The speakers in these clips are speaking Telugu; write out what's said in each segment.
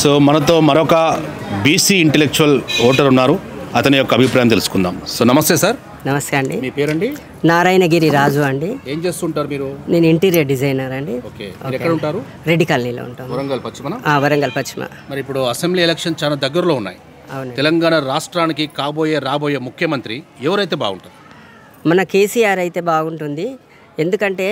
సో మనతో మరొక బీసీ ఇంటలెక్చువల్ ఓటర్ ఉన్నారు అతని యొక్క అభిప్రాయం తెలుసుకుందాం సో నమస్తే సార్ నమస్తే అండి మీ పేరండి నారాయణగిరి రాజు అండి ఏం చేస్తుంటారు మీరు నేను ఇంటీరియర్ డిజైనర్ అండి ఎక్కడ ఉంటారు రెడ్డి కాలనీలో ఉంటాను వరంగల్ పశ్చిమ వరంగల్ పశ్చిమ మరి ఇప్పుడు అసెంబ్లీ ఎలక్షన్ చాలా దగ్గరలో ఉన్నాయి తెలంగాణ రాష్ట్రానికి కాబోయే రాబోయే ముఖ్యమంత్రి ఎవరైతే బాగుంటారు మన కేసీఆర్ అయితే బాగుంటుంది ఎందుకంటే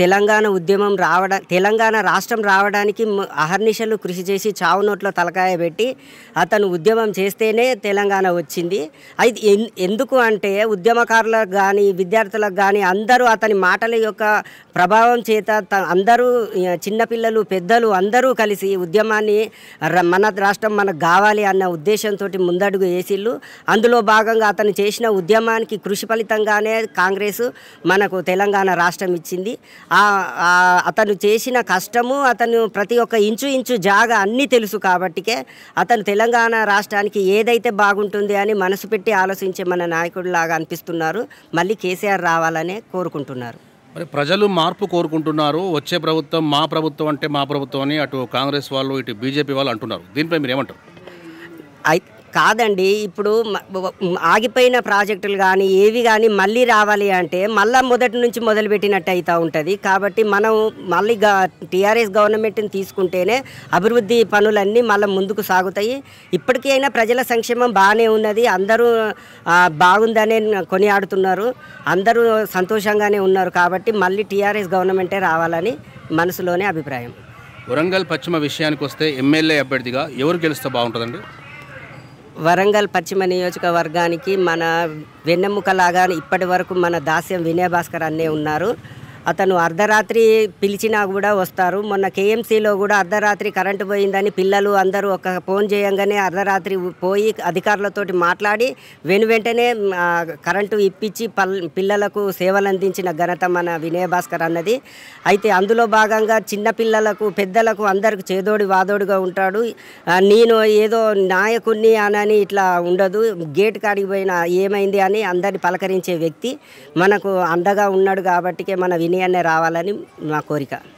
తెలంగాణ ఉద్యమం రావడా తెలంగాణ రాష్ట్రం రావడానికి అహర్నిశలు కృషి చేసి చావు నోట్లో తలకాయ పెట్టి అతను ఉద్యమం చేస్తేనే తెలంగాణ వచ్చింది అది ఎందుకు అంటే ఉద్యమకారులకు కానీ విద్యార్థులకు కానీ అందరూ అతని మాటల యొక్క ప్రభావం చేత అందరూ చిన్నపిల్లలు పెద్దలు అందరూ కలిసి ఉద్యమాన్ని మన రాష్ట్రం మనకు కావాలి అన్న ఉద్దేశంతో ముందడుగు వేసిళ్ళు అందులో భాగంగా అతను చేసిన ఉద్యమానికి కృషి ఫలితంగానే కాంగ్రెస్ మనకు తెలంగాణ రాష్ట్రం ఇచ్చింది అతను చేసిన కష్టము అతను ప్రతి ఒక్క ఇంచు ఇంచు జాగా అన్నీ తెలుసు కాబట్టికే అతను తెలంగాణ రాష్ట్రానికి ఏదైతే బాగుంటుంది అని మనసు పెట్టి ఆలోచించే మన లాగా అనిపిస్తున్నారు మళ్ళీ కేసీఆర్ రావాలనే కోరుకుంటున్నారు మరి ప్రజలు మార్పు కోరుకుంటున్నారు వచ్చే ప్రభుత్వం మా ప్రభుత్వం అంటే మా ప్రభుత్వం అని అటు కాంగ్రెస్ వాళ్ళు ఇటు బీజేపీ వాళ్ళు అంటున్నారు దీనిపై మీరు ఏమంటారు కాదండి ఇప్పుడు ఆగిపోయిన ప్రాజెక్టులు కానీ ఏవి కానీ మళ్ళీ రావాలి అంటే మళ్ళీ మొదటి నుంచి మొదలుపెట్టినట్టు అవుతూ ఉంటుంది కాబట్టి మనం మళ్ళీ టీఆర్ఎస్ గవర్నమెంట్ని తీసుకుంటేనే అభివృద్ధి పనులన్నీ మళ్ళీ ముందుకు సాగుతాయి అయినా ప్రజల సంక్షేమం బాగానే ఉన్నది అందరూ బాగుందనే కొనియాడుతున్నారు అందరూ సంతోషంగానే ఉన్నారు కాబట్టి మళ్ళీ టీఆర్ఎస్ గవర్నమెంటే రావాలని మనసులోనే అభిప్రాయం వరంగల్ పశ్చిమ విషయానికి వస్తే ఎమ్మెల్యే అభ్యర్థిగా ఎవరు గెలిస్తే బాగుంటుందండి వరంగల్ పశ్చిమ నియోజకవర్గానికి మన వెన్నెముకలాగా ఇప్పటి వరకు మన దాస్యం వినయభాస్కర్ అన్నే ఉన్నారు అతను అర్ధరాత్రి పిలిచినా కూడా వస్తారు మొన్న కేఎంసీలో కూడా అర్ధరాత్రి కరెంటు పోయిందని పిల్లలు అందరూ ఒక ఫోన్ చేయంగానే అర్ధరాత్రి పోయి అధికారులతోటి మాట్లాడి వెను వెంటనే కరెంటు ఇప్పించి పిల్లలకు సేవలు అందించిన ఘనత మన వినయభాస్కర్ అన్నది అయితే అందులో భాగంగా చిన్న పిల్లలకు పెద్దలకు అందరికి చేదోడి వాదోడిగా ఉంటాడు నేను ఏదో నాయకుడిని అనని ఇట్లా ఉండదు గేట్ కాడికి పోయిన ఏమైంది అని అందరిని పలకరించే వ్యక్తి మనకు అండగా ఉన్నాడు కాబట్టికే మన వినయ నిర్ణయాన్ని రావాలని నా కోరిక